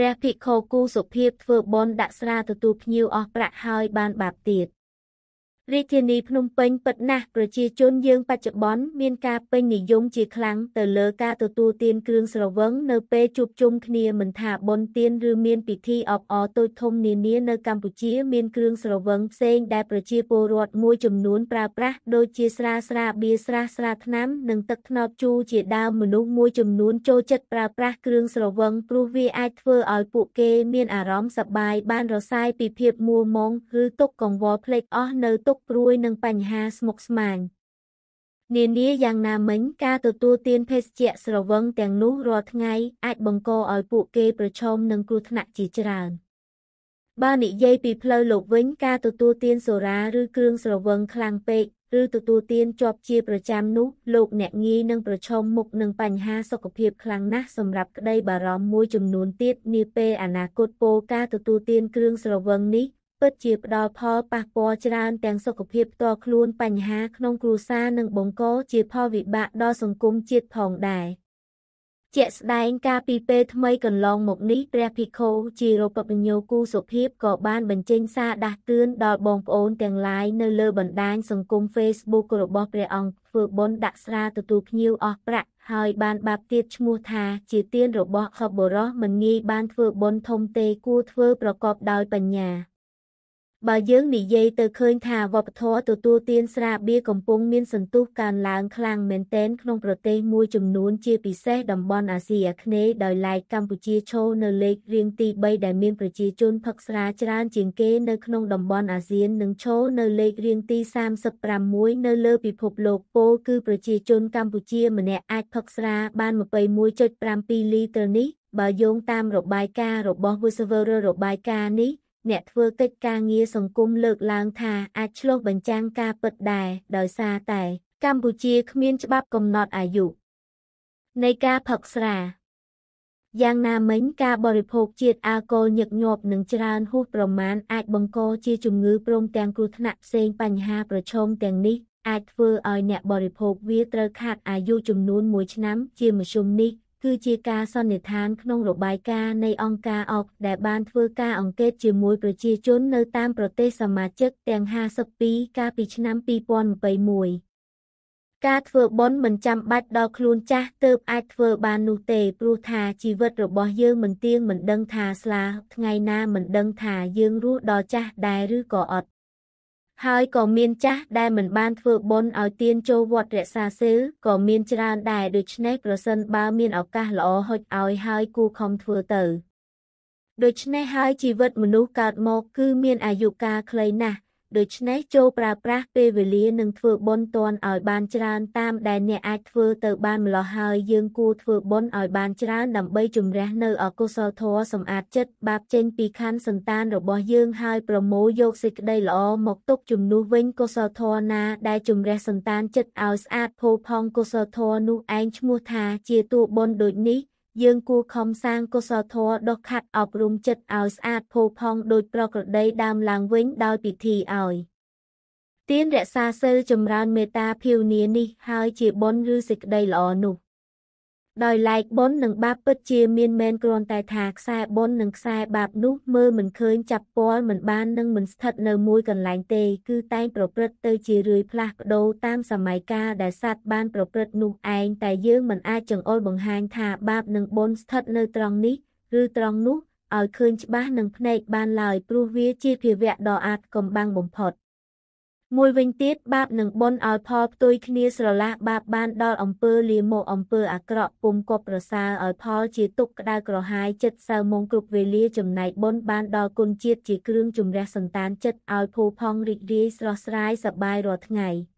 ព្រះភិក្ខុគូសុភាពធ្វើបន់ដាក់ស្រាទទួលភ្ញៀវអស់ប្រាក់ហើយបានបាបទៀតរាជធានីភ្នំពេញពិតណាស់ប្រជាជនយើងបច្ចុប្បន្នមានការពេញនិយមជាខ្លាំងទៅលើការទទួលទានគ្រឿងស្រវឹងនៅពេលជួបជុំគ្នាមិនថាបុណ្យទានឬមានពិធីអបអរតូចធំនានានៅកម្ពុជា មានគ្រឿងស្រវឹងផ្សេងដែលប្រជាពលរដ្ឋមួយចំនួនប្រើប្រាស់ដូចជាស្រាស្រាបៀស្រាស្រាថ្នាំ និងទឹកត្នោតជូរជាដើមមនុស្សមួយចំនួនចូលចិត្តប្រើប្រាស់គ្រឿងស្រវឹងព្រោះវាអាចធ្វើឲ្យពួកគេមានអារម្មណ៍សប្បាយបានរសាយពីភាពមួរមងឬទុកកង្វល់ភ្លេចអស់នៅទុកព្រួយនឹងបញ្ហាស្មុគស្មាញនានាយ៉ាងណាមិញការទទួលទានភេសជ្ជៈស្រវឹងទាំងនោះរាល់ថ្ងៃអាចបង្កឲ្យពួកគេប្រឈមនឹងគ្រោះថ្នាក់ជាច្រើនបើនិយាយពីផ្លូវលោកវិញការទទួលទានសូរ៉ាឬគ្រឿងស្រវឹងខ្លាំងពេកឬទទួលទានជាប់ជាប្រចាំនោះលោកអ្នកងាយនឹងប្រឈមមុខនឹងបញ្ហាសុខភាពខ្លាំងណាស់សម្រាប់ក្តីបារម្ភមួយចំនួនទៀតនាពេលអនាគតពោលការទទួលទានគ្រឿងស្រវឹងនេះពិតជាផ្ដល់ផលប៉ះពាល់ច្រើនទាំងសុខភាពផ្ទាល់ខ្លួនបញ្ហាក្នុងគ្រួសារនិងបង្កជាផលវិបាកដល់សង្គមជាតិផងដែរជាក់ស្ដែងការពីពេលថ្មីកន្លងមកនេះព្រះភិក្ខុជារូបបញ្ញោគូសុភាពក៏បានបញ្ចេញសារដាស់តឿនដល់បងប្អូនទាំងឡាយនៅលើបណ្ដាញសង្គម Facebook របស់ព្រះអង្គធ្វើបុណ្យដាក់ស្រាទទួលភ្ញៀវអស់ប្រាក់ហើយបានបាបទៀតឈ្មោះថាជាទានរបស់ខបរោះមិនងាយបានធ្វើបុណ្យធំទេគួរធ្វើប្រកបដោយបញ្ញាបើយើងនិយាយទៅឃើញថាវប្បធម៌ទទួលទានស្រាបៀរកំពុងមានសន្ទុះកើនឡើងខ្លាំងមែនទែនក្នុងប្រទេសមួយចំនួនជាពិសេសតំបន់អាស៊ីអាគ្នេយ៍ដោយឡែកកម្ពុជាឈរនៅលេខរៀងទី3ដែលមានប្រជាជនផឹកស្រាច្រើនជាងគេនៅក្នុងតំបន់អាស៊ាននិងឈរនៅលេខរៀងទី36នៅលើ ពិភពលោកពោលគឺប្រជាជនកម្ពុជាម្នាក់អាចផឹកស្រាបាន21.7លីត្រនេះបើយោងតាមរបាយការណ៍របស់ Whistleblower របាយការណ៍នេះអ្នកធ្វើកិច្ចការងារសង្គមលើកឡើង ថាអាចឆ្លុះបញ្ចាំងការពិតដែរដោយសារតែកម្ពុជាគ្មាន ច្បាប់កំណត់អាយុនៃការផឹកស្រាយ៉ាងណាមិញការបរិភោគជាតិអាល់កុលញឹកញាប់និងច្រើនហួសប្រមាណអាចបង្កជាជំងឺព្រមទាំងគ្រោះថ្នាក់ផ្សេងបញ្ហាប្រឈមទាំងនេះអាចធ្វើឲ្យអ្នកបរិភោគវាត្រូវខាតអាយុចំនួន1ឆ្នាំ ជាមធ្យមនេះគឺជាការសន្និដ្ឋានក្នុងរបាយការណ៍នៃអង្គការអុកដែលបានធ្វើការអង្កេតជាមួយប្រជាជននៅតាមប្រទេសសមាជិកទាំង52កាលពីឆ្នាំ2021ការធ្វើបុណ្យមិនចាំបាច់ដល់ខ្លួនចាស់ទើបអាចធ្វើបាននោះទេព្រោះថាជីវិតរបស់យើងមិនទៀងមិនដឹងថាស្លាថ្ងៃណាមិនដឹងថាយើងរស់ដល់ចាស់ដែរឬក៏អត់ហើយក៏មានចាស់ដែលមិនបានធ្វើបុណ្យឲ្យទានចូលវត្តរក្សាសីលក៏មានច្រើនដែរដូច្នេះប្រសិន បើមានឱកាសល្អហុចឲ្យហើយគូខំធ្វើទៅដូច្នេះហើយជីវិតមនុស្សកើតមក គឺ មានអាយុកាលខ្លីណាស់ដូច្នេះចូលប្រើប្រាស់ពេលវេលានិងធ្វើបុណ្យទាន់ឲ្យបានច្រើនតាមដែលអ្នកអាចធ្វើទៅបានម្ល៉េះហើយយើងគួរធ្វើបុណ្យឲ្យបានច្រើនដើម្បីជំរះនៅអកុសលធម៌សម្អាតចិត្តបាបចេញពីខណ្ឌសន្តានរបស់យើងហើយប្រមូលយកសេចក្តីល្អមកទុកជំនួសវិញកុសលធម៌ណា ដែលជំរះសន្តានចិត្តឲ្យស្អាតផូរផង់កុសលធម៌នោះឯងឈ្មោះថា ជាតួបុណ្យដូចនេះយើងគួរខំសាងកុសលធម៌ដុសខាត់អប់រំចិត្តឲ្យស្អាតផូរផង់ដោយប្រក្រតីដើមឡើងវិញដោយពិធីឲ្យទានរក្សាសិលចម្រើនមេត្តាភាវនានេះហើយជាបុណ្យឬសេចក្តីល្អនោះដោយឡែកប៉ុននិងបាបពិតជាមានមែនគ្រាន់តែថាខ្សែប៉ុននិងខ្សែបាបនោះមើលមិនឃើញចាប់ពាល់មិនបាននិងមិនស្ថិតនៅមួយកន្លែងទេ គឺតែងប្រព្រឹត្តទៅជារឿយផ្លាស់ប្ដូរតាមសម័យកាលដែលសត្វបានប្រព្រឹត្តនោះឯងតែយើងមិនអាចចង្អុលបង្ហាញថាបាបនិងប៉ុនស្ថិតនៅត្រង់នេះ ឬត្រង់នោះឲ្យឃើញច្បាស់នឹងភ្នែកបានឡើយព្រោះវាជាភាវៈដ៏អាថ៌កំបាំងបំផុតមួយវិញទៀតបាបនឹងបន់ឲ្យផលផ្ទុយគ្នាស្រឡះបាបបានដល់អំពើលាមកអំពើអាក្រក់ពុំគប់ប្រសើរឲ្យផលជាទុកក្តៅក្រហាយចិត្តសៅមងគ្រប់វេលាចំណែកបន់បានដល់គុណជាតិជាគ្រឿងជំរះសន្តានចិត្តឲ្យភូផង់រីករាយស្រស់ស្រាយសប្បាយរាល់ថ្ងៃ។